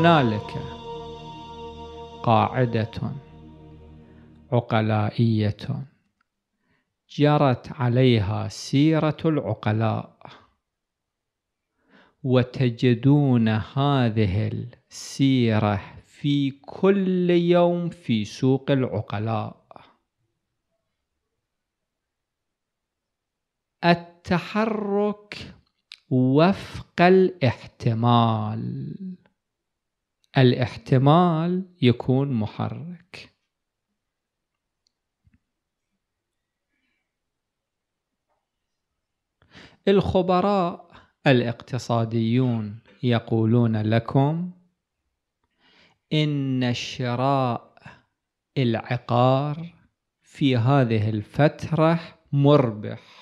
هنالك قاعده عقلائيه جرت عليها سيره العقلاء وتجدون هذه السيره في كل يوم في سوق العقلاء التحرك وفق الاحتمال الاحتمال يكون محرك الخبراء الاقتصاديون يقولون لكم ان شراء العقار في هذه الفتره مربح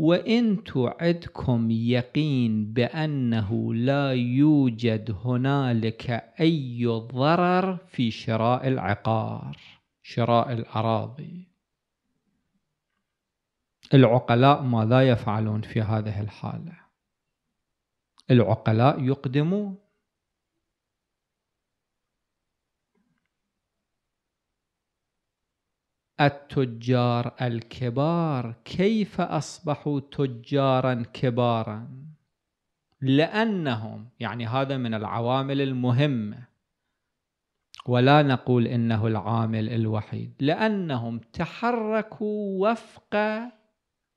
وإن تعدكم يقين بأنه لا يوجد هنالك أي ضرر في شراء العقار شراء الأراضي العقلاء ماذا يفعلون في هذه الحالة العقلاء يقدمون التجار الكبار كيف أصبحوا تجارا كبارا لأنهم يعني هذا من العوامل المهمة ولا نقول إنه العامل الوحيد لأنهم تحركوا وفق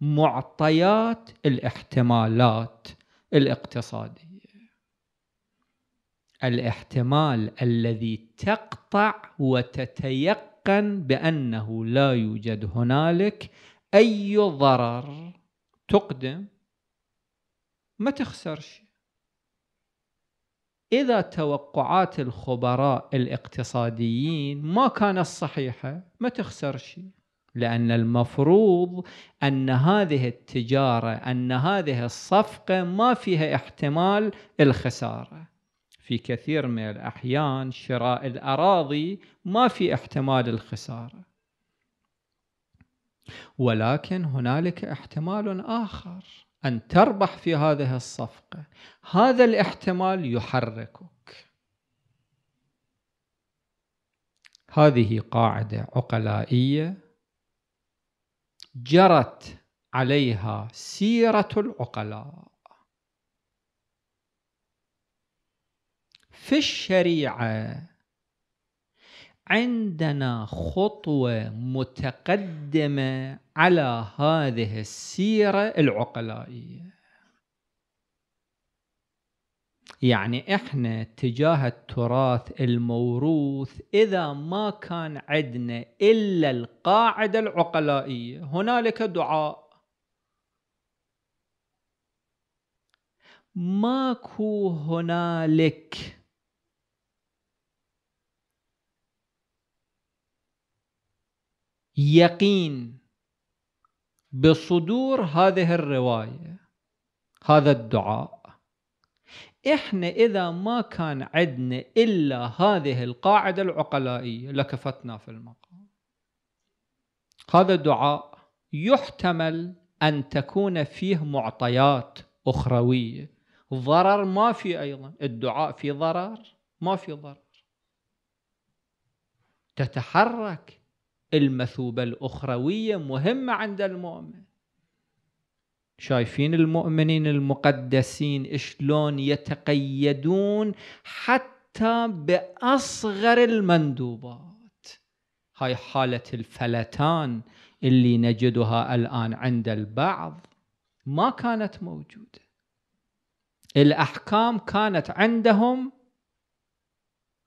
معطيات الاحتمالات الاقتصادية الاحتمال الذي تقطع وتتيقن حقا بأنه لا يوجد هنالك أي ضرر تقدم ما تخسر شيء إذا توقعات الخبراء الاقتصاديين ما كانت صحيحة ما تخسر شيء لأن المفروض أن هذه التجارة أن هذه الصفقة ما فيها احتمال الخسارة في كثير من الأحيان شراء الأراضي ما في احتمال الخسارة ولكن هنالك احتمال آخر أن تربح في هذه الصفقة هذا الاحتمال يحركك هذه قاعدة عقلائية جرت عليها سيرة العقلاء في الشريعه عندنا خطوه متقدمه على هذه السيره العقلائيه يعني احنا تجاه التراث الموروث اذا ما كان عندنا الا القاعده العقلائيه هنالك دعاء ماكو هنالك يقين بصدور هذه الرواية هذا الدعاء احنا اذا ما كان عندنا الا هذه القاعده العقلائيه لكفتنا في المقام هذا دعاء يحتمل ان تكون فيه معطيات اخرويه ضرر ما في ايضا الدعاء في ضرر ما في ضرر تتحرك المثوبة الأخروية مهمة عند المؤمن شايفين المؤمنين المقدسين شلون يتقيدون حتى بأصغر المندوبات هاي حالة الفلتان اللي نجدها الآن عند البعض ما كانت موجودة الأحكام كانت عندهم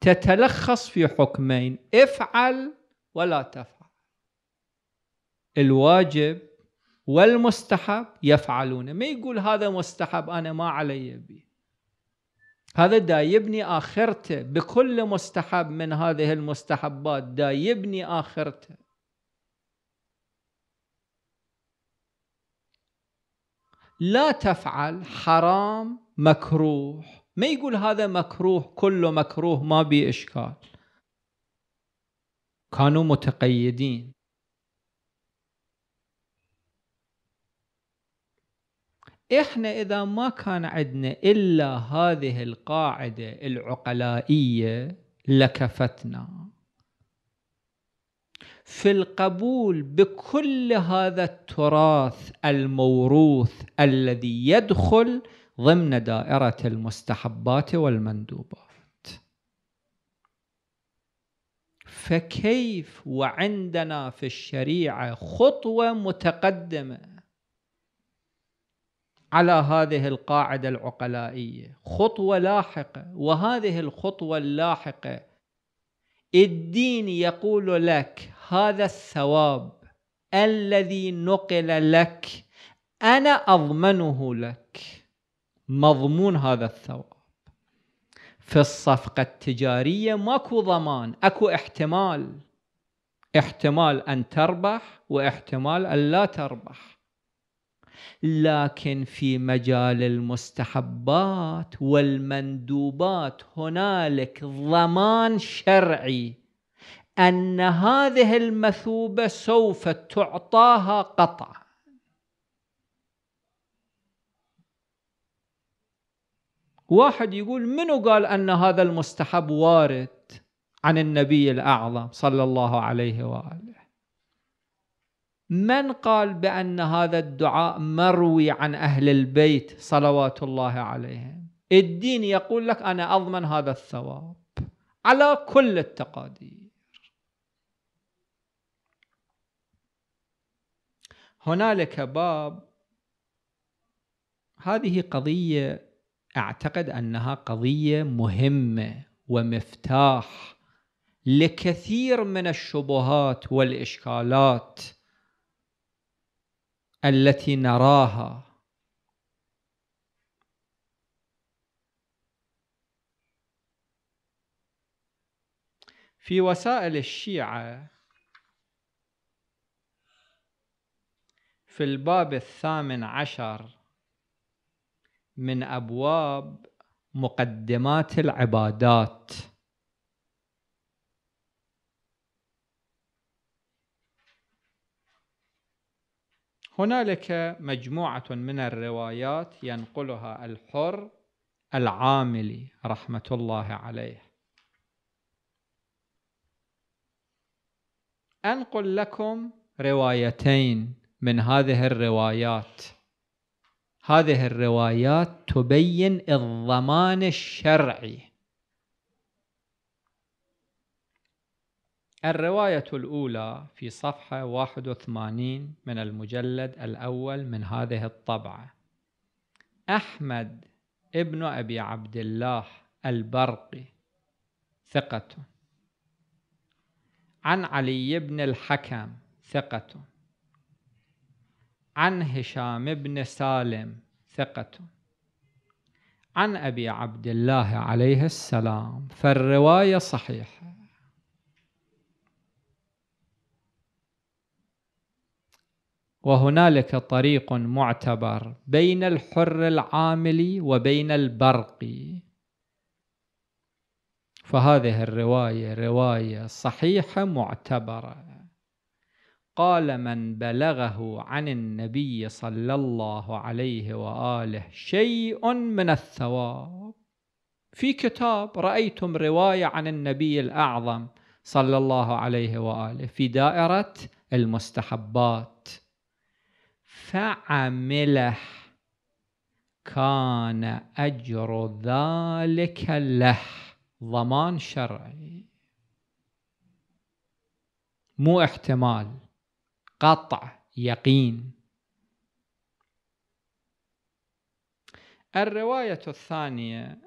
تتلخص في حكمين افعل ولا تفعل الواجب والمستحب يفعلونه ما يقول هذا مستحب أنا ما علي به هذا دا يبني آخرته بكل مستحب من هذه المستحبات دا يبني آخرته لا تفعل حرام مكروه ما يقول هذا مكروه كله مكروه ما بي إشكال كانوا متقيدين احنا اذا ما كان عندنا الا هذه القاعده العقلائيه لكفتنا في القبول بكل هذا التراث الموروث الذي يدخل ضمن دائره المستحبات والمندوبات فكيف وعندنا في الشريعه خطوه متقدمه على هذه القاعدة العقلائية خطوة لاحقة وهذه الخطوة اللاحقة الدين يقول لك هذا الثواب الذي نقل لك أنا أضمنه لك مضمون هذا الثواب في الصفقة التجارية ماكو ضمان أكو احتمال احتمال أن تربح واحتمال أن لا تربح لكن في مجال المستحبات والمندوبات هنالك ضمان شرعي ان هذه المثوبه سوف تعطاها قطعا واحد يقول منو قال أن هذا المستحب وارد عن النبي الأعظم صلى الله عليه وآله من قال بأن هذا الدعاء مروي عن أهل البيت صلوات الله عليهم الدين يقول لك أنا أضمن هذا الثواب على كل التقادير هنالك باب هذه قضية أعتقد أنها قضية مهمة ومفتاح لكثير من الشبهات والإشكالات التي نراها في وسائل الشيعة في الباب الثامن عشر من أبواب مقدمات العبادات هنالك مجموعة من الروايات ينقلها الحر العاملي رحمة الله عليه أنقل لكم روايتين من هذه الروايات هذه الروايات تبين الضمان الشرعي الرواية الأولى في صفحة 81 من المجلد الأول من هذه الطبعة أحمد ابن أبي عبد الله البرقي ثقة عن علي بن الحكم ثقة عن هشام بن سالم ثقة عن أبي عبد الله عليه السلام فالرواية صحيحة وهنالك طريق معتبر بين الحر العامل وبين البرقي فهذه الرواية رواية صحيحة معتبرة قال من بلغه عن النبي صلى الله عليه وآله شيء من الثواب في كتاب رأيتم رواية عن النبي الأعظم صلى الله عليه وآله في دائرة المستحبات فعمله كان أجر ذلك له ضمان شرعي مو احتمال قطع يقين الرواية الثانية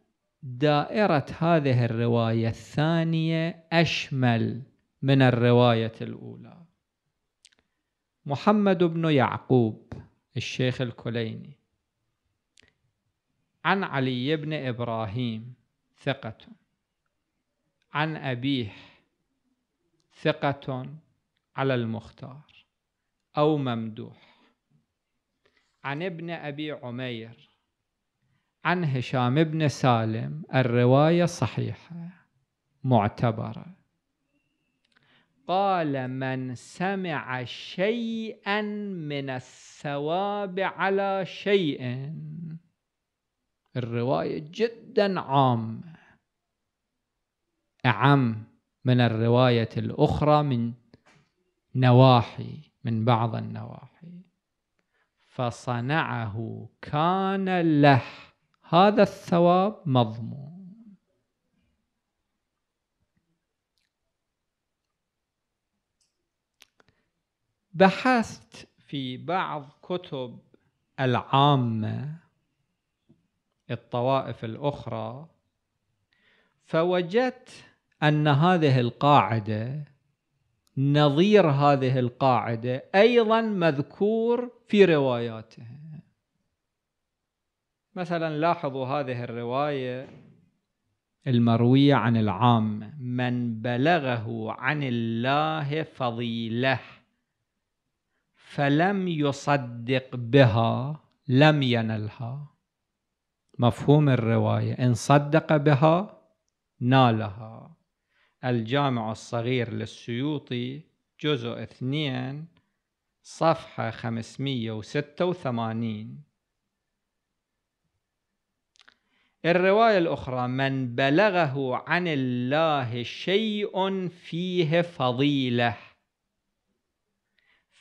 دائرة هذه الرواية الثانية أشمل من الرواية الأولى محمد بن يعقوب الشيخ الكليني عن علي بن إبراهيم ثقة عن أبيه ثقة على المختار أو ممدوح عن ابن أبي عمير عن هشام بن سالم الرواية صحيحة معتبرة قال من سمع شيئا من الثواب على شيء الرواية جدا عامة أعم من الرواية الأخرى من نواحي من بعض النواحي فصنعه كان له هذا الثواب مضمون بحثت في بعض كتب العامة الطوائف الأخرى فوجدت أن هذه القاعدة نظير هذه القاعدة أيضا مذكور في رواياته مثلا لاحظوا هذه الرواية المروية عن العام من بلغه عن الله فضيله فلم يصدق بها لم ينلها مفهوم الرواية إن صدق بها نالها الجامع الصغير للسيوطي جزء اثنين صفحة 586 الرواية الأخرى من بلغه عن الله شيء فيه فضيلة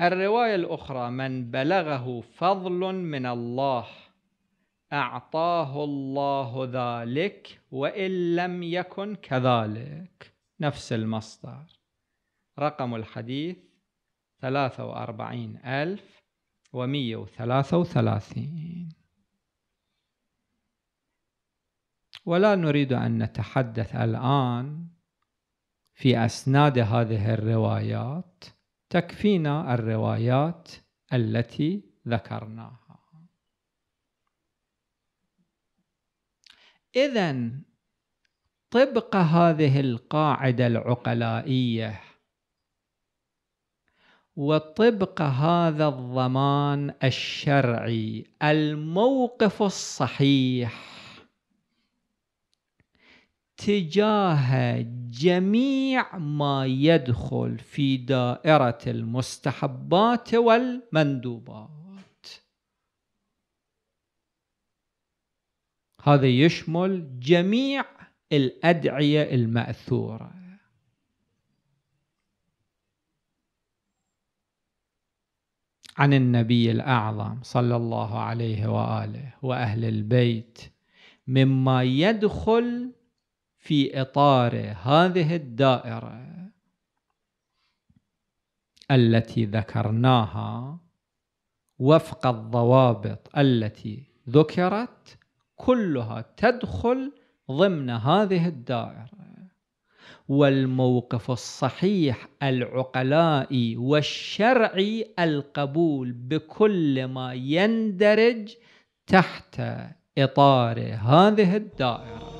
الرواية الأخرى من بلغه فضل من الله أعطاه الله ذلك وإن لم يكن كذلك نفس المصدر رقم الحديث 43133 ولا نريد أن نتحدث الآن في أسناد هذه الروايات تكفينا الروايات التي ذكرناها اذا طبق هذه القاعده العقلائيه وطبق هذا الضمان الشرعي الموقف الصحيح تجاه جميع ما يدخل في دائرة المستحبات والمندوبات هذا يشمل جميع الأدعية المأثورة عن النبي الأعظم صلى الله عليه وآله وأهل البيت مما يدخل في اطار هذه الدائره التي ذكرناها وفق الضوابط التي ذكرت كلها تدخل ضمن هذه الدائره والموقف الصحيح العقلائي والشرعي القبول بكل ما يندرج تحت اطار هذه الدائره